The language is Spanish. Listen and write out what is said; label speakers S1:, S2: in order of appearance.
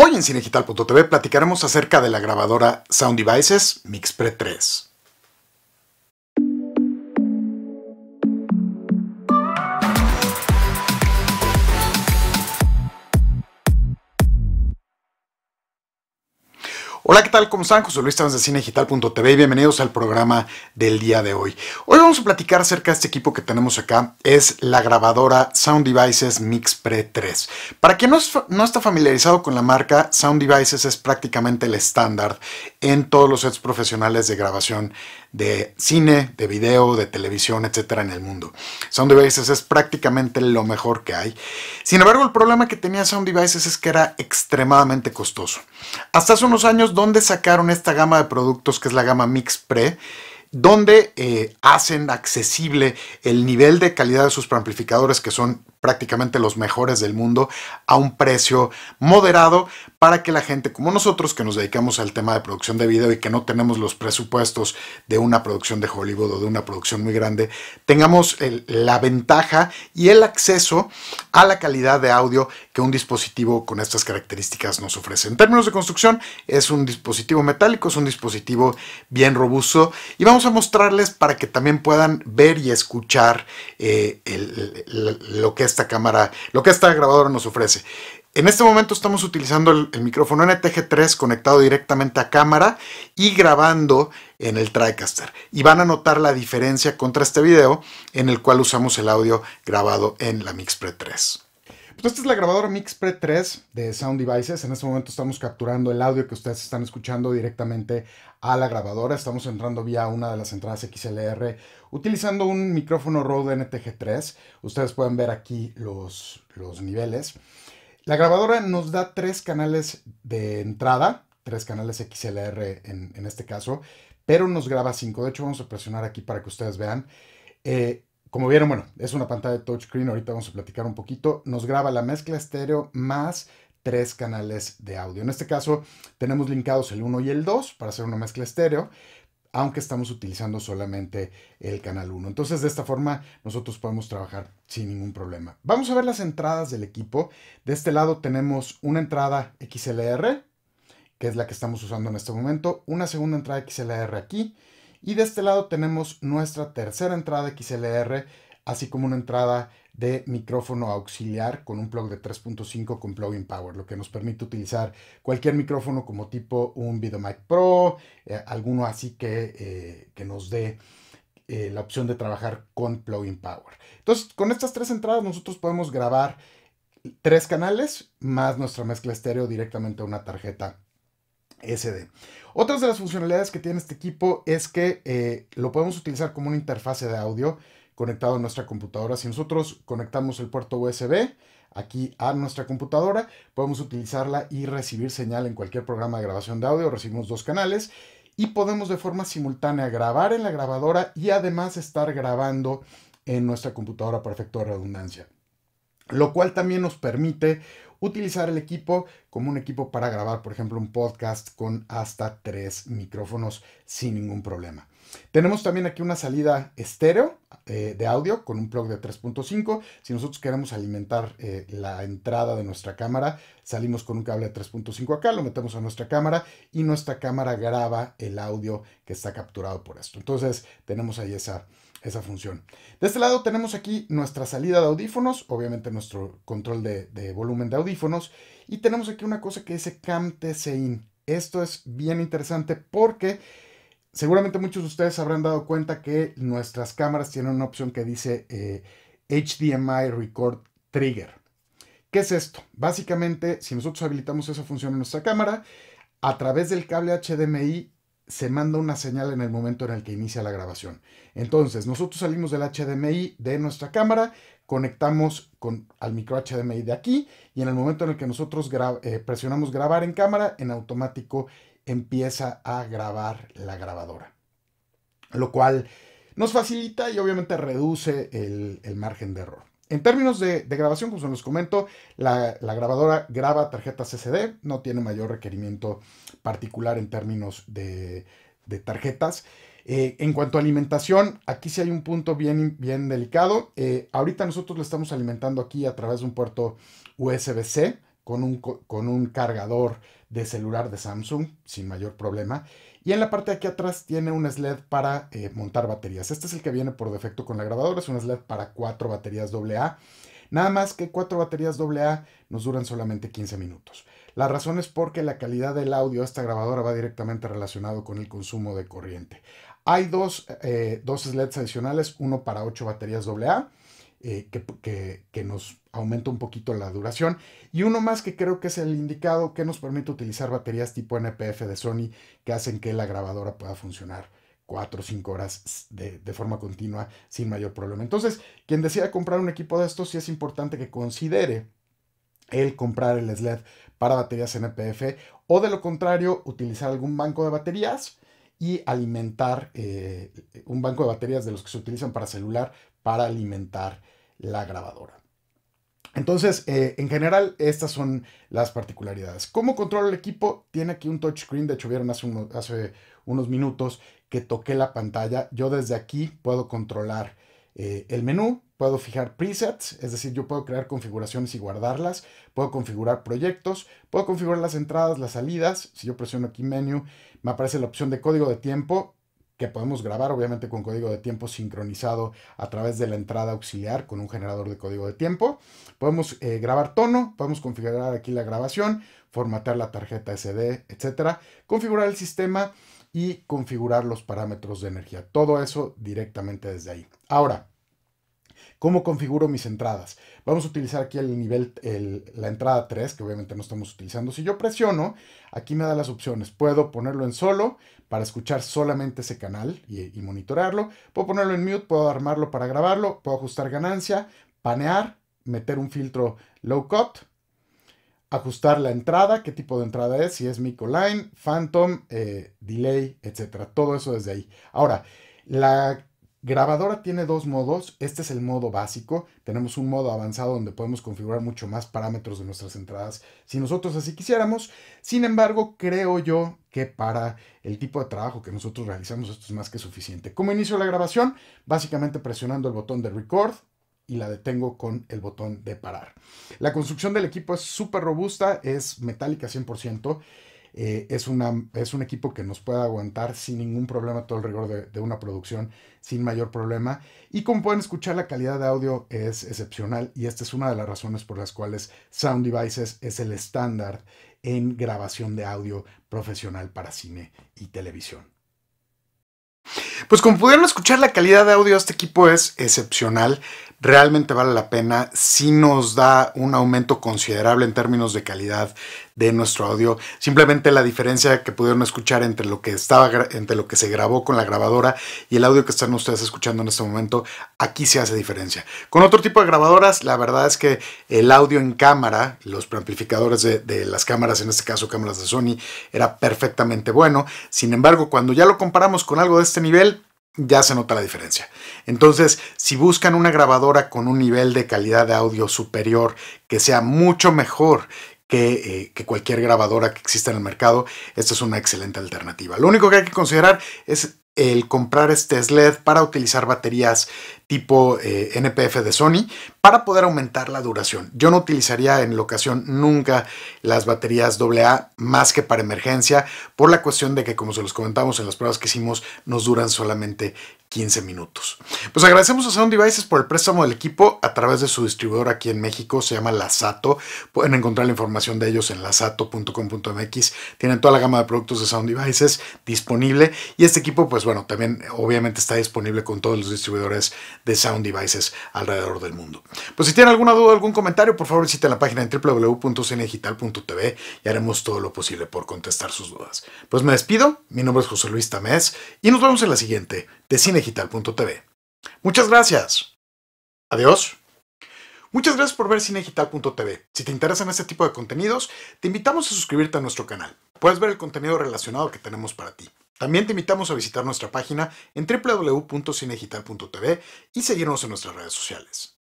S1: Hoy en Cinegital.tv platicaremos acerca de la grabadora Sound Devices MixPre 3. Hola, ¿qué tal? ¿Cómo están? José Luis estamos de CineGital.tv y bienvenidos al programa del día de hoy. Hoy vamos a platicar acerca de este equipo que tenemos acá, es la grabadora Sound Devices Mix Pre 3. Para quien no, no está familiarizado con la marca, Sound Devices es prácticamente el estándar en todos los sets profesionales de grabación de cine, de video, de televisión, etcétera en el mundo. Sound Devices es prácticamente lo mejor que hay. Sin embargo, el problema que tenía Sound Devices es que era extremadamente costoso. Hasta hace unos años dónde sacaron esta gama de productos que es la gama Mix Pre donde eh, hacen accesible el nivel de calidad de sus preamplificadores que son prácticamente los mejores del mundo a un precio moderado para que la gente como nosotros que nos dedicamos al tema de producción de video y que no tenemos los presupuestos de una producción de Hollywood o de una producción muy grande, tengamos la ventaja y el acceso a la calidad de audio que un dispositivo con estas características nos ofrece. En términos de construcción, es un dispositivo metálico, es un dispositivo bien robusto y vamos a mostrarles para que también puedan ver y escuchar eh, lo que esta cámara, lo que esta grabadora nos ofrece. En este momento estamos utilizando el, micrófono NTG3 conectado directamente a cámara y grabando en el TriCaster. Y van a notar la diferencia contra este video en el cual usamos el audio grabado en la MixPre 3. Pues esta es la grabadora MixPre 3 de Sound Devices. En este momento estamos capturando el audio que ustedes están escuchando directamente a la grabadora. Estamos entrando vía una de las entradas XLR utilizando un micrófono Rode NTG3. Ustedes pueden ver aquí los, los niveles. La grabadora nos da tres canales de entrada, tres canales XLR en, este caso, pero nos graba cinco. De hecho, vamos a presionar aquí para que ustedes vean. Eh, como vieron, bueno, es una pantalla de touchscreen, ahorita vamos a platicar un poquito. Nos graba la mezcla estéreo más tres canales de audio. En este caso tenemos linkados el 1 y el 2 para hacer una mezcla estéreo, aunque estamos utilizando solamente el canal 1. Entonces de esta forma nosotros podemos trabajar sin ningún problema. Vamos a ver las entradas del equipo. De este lado tenemos una entrada XLR, que es la que estamos usando en este momento, una segunda entrada XLR aquí y de este lado tenemos nuestra tercera entrada XLR, así como una entrada de micrófono auxiliar con un plug de 3.5 con plugin power, lo que nos permite utilizar cualquier micrófono como tipo un VideoMic Pro, eh, alguno así que, eh, que nos dé eh, la opción de trabajar con plugin power. Entonces, con estas tres entradas nosotros podemos grabar tres canales más nuestra mezcla estéreo directamente a una tarjeta SD. Otras de las funcionalidades que tiene este equipo es que eh, lo podemos utilizar como una interfase de audio conectado a nuestra computadora. Si nosotros conectamos el puerto USB aquí a nuestra computadora, podemos utilizarla y recibir señal en cualquier programa de grabación de audio. Recibimos dos canales y podemos de forma simultánea grabar en la grabadora y además estar grabando en nuestra computadora por efecto de redundancia. Lo cual también nos permite utilizar el equipo como un equipo para grabar, por ejemplo, un podcast con hasta tres micrófonos sin ningún problema. Tenemos también aquí una salida estéreo eh, de audio con un plug de 3.5. Si nosotros queremos alimentar eh, la entrada de nuestra cámara, salimos con un cable de 3.5 acá, lo metemos a nuestra cámara y nuestra cámara graba el audio que está capturado por esto. Entonces tenemos ahí esa, esa función. De este lado tenemos aquí nuestra salida de audífonos, obviamente nuestro control de, volumen de audífonos, y tenemos aquí una cosa que dice CamTCIN. Esto es bien interesante porque seguramente muchos de ustedes habrán dado cuenta que nuestras cámaras tienen una opción que dice HDMI eh, Record Trigger. ¿Qué es esto? Básicamente, si nosotros habilitamos esa función en nuestra cámara, a través del cable HDMI se manda una señal en el momento en el que inicia la grabación. Entonces, nosotros salimos del HDMI de nuestra cámara, conectamos con, al micro HDMI de aquí y en el momento en el que nosotros eh, presionamos grabar en cámara, en automático empieza a grabar la grabadora. Lo cual nos facilita y obviamente reduce el margen de error. En términos de, grabación, como se los comento, la, grabadora graba tarjetas SD, no tiene mayor requerimiento particular en términos de, tarjetas. Eh, en cuanto a alimentación, aquí sí hay un punto bien, delicado. Eh, ahorita nosotros lo estamos alimentando aquí a través de un puerto USB-C con un, con un cargador de celular de Samsung sin mayor problema. Y en la parte de aquí atrás tiene un sled para eh, montar baterías. Este es el que viene por defecto con la grabadora, es un sled para cuatro baterías AA. Nada más que cuatro baterías AA nos duran solamente 15 minutos. La razón es porque la calidad del audio de esta grabadora va directamente relacionado con el consumo de corriente. Hay dos, eh, dos, sleds adicionales, uno para 8 baterías AA eh, que, nos aumenta un poquito la duración. Y uno más que creo que es el indicado que nos permite utilizar baterías tipo NPF de Sony que hacen que la grabadora pueda funcionar 4 o 5 horas de, forma continua sin mayor problema. Entonces, quien decida comprar un equipo de estos, sí es importante que considere el comprar el SLED para baterías NPF o de lo contrario utilizar algún banco de baterías y alimentar eh, un banco de baterías de los que se utilizan para celular para alimentar la grabadora. Entonces, eh, en general, estas son las particularidades. ¿Cómo controla el equipo? Tiene aquí un touchscreen, de hecho vieron hace, unos minutos que toqué la pantalla. Yo desde aquí puedo controlar eh, el menú, puedo fijar presets, es decir, yo puedo crear configuraciones y guardarlas, puedo configurar proyectos, puedo configurar las entradas, las salidas. Si yo presiono aquí menú, me aparece la opción de código de tiempo que podemos grabar obviamente con código de tiempo sincronizado a través de la entrada auxiliar con un generador de código de tiempo. Podemos eh, grabar tono, podemos configurar aquí la grabación, formatear la tarjeta SD, etcétera, configurar el sistema y configurar los parámetros de energía. Todo eso directamente desde ahí. Ahora, ¿Cómo configuro mis entradas? Vamos a utilizar aquí el nivel, la entrada 3, que obviamente no estamos utilizando. Si yo presiono, aquí me da las opciones. Puedo ponerlo en solo para escuchar solamente ese canal y, monitorarlo. Puedo ponerlo en mute, puedo armarlo para grabarlo, puedo ajustar ganancia, panear, meter un filtro low cut, ajustar la entrada, qué tipo de entrada es, si es Micoline, Phantom, eh, Delay, etcétera. Todo eso desde ahí. Ahora, la Grabadora tiene dos modos. Este es el modo básico. Tenemos un modo avanzado donde podemos configurar mucho más parámetros de nuestras entradas si nosotros así quisiéramos. Sin embargo, creo yo que para el tipo de trabajo que nosotros realizamos esto es más que suficiente. Como inicio la grabación? Básicamente presionando el botón de record y la detengo con el botón de parar. La construcción del equipo es súper robusta, es metálica 100%. Eh, es, una, es un equipo que nos puede aguantar sin ningún problema todo el rigor de, una producción, sin mayor problema. Y como pueden escuchar, la calidad de audio es excepcional y esta es una de las razones por las cuales Sound Devices es el estándar en grabación de audio profesional para cine y televisión. Pues como pudieron escuchar, la calidad de audio de este equipo es excepcional. Realmente vale la pena. Si nos da un aumento considerable en términos de calidad de nuestro audio. Simplemente la diferencia que pudieron escuchar entre lo que estaba entre lo que se grabó con la grabadora y el audio que están ustedes escuchando en este momento, aquí se hace diferencia. Con otro tipo de grabadoras, la verdad es que el audio en cámara, los preamplificadores de, de las cámaras, en este caso cámaras de Sony, era perfectamente bueno. Sin embargo, cuando ya lo comparamos con algo de este nivel, ya se nota la diferencia. Entonces, si buscan una grabadora con un nivel de calidad de audio superior, que sea mucho mejor eh, que, cualquier grabadora que exista en el mercado. Esta es una excelente alternativa. Lo único que hay que considerar es el comprar este SLED para utilizar baterías tipo eh, NPF de Sony para poder aumentar la duración. Yo no utilizaría en ocasión nunca las baterías AA más que para emergencia por la cuestión de que como se los comentamos en las pruebas que hicimos nos duran solamente 15 minutos. Pues agradecemos a Sound Devices por el préstamo del equipo a través de su distribuidor aquí en México, se llama Lasato. Pueden encontrar la información de ellos en lasato.com.mx. Tienen toda la gama de productos de Sound Devices disponible y este equipo pues bueno, también obviamente está disponible con todos los distribuidores de sound devices alrededor del mundo. Pues si tienen alguna duda o algún comentario, por favor visiten la página en www.cinedigital.tv y haremos todo lo posible por contestar sus dudas. Pues me despido, mi nombre es José Luis Tamés y nos vemos en la siguiente de cinegital.tv. Muchas gracias. Adiós. Muchas gracias por ver cinegital.tv. Si te interesan este tipo de contenidos, te invitamos a suscribirte a nuestro canal. Puedes ver el contenido relacionado que tenemos para ti. También te invitamos a visitar nuestra página en www.cinegital.tv y seguirnos en nuestras redes sociales.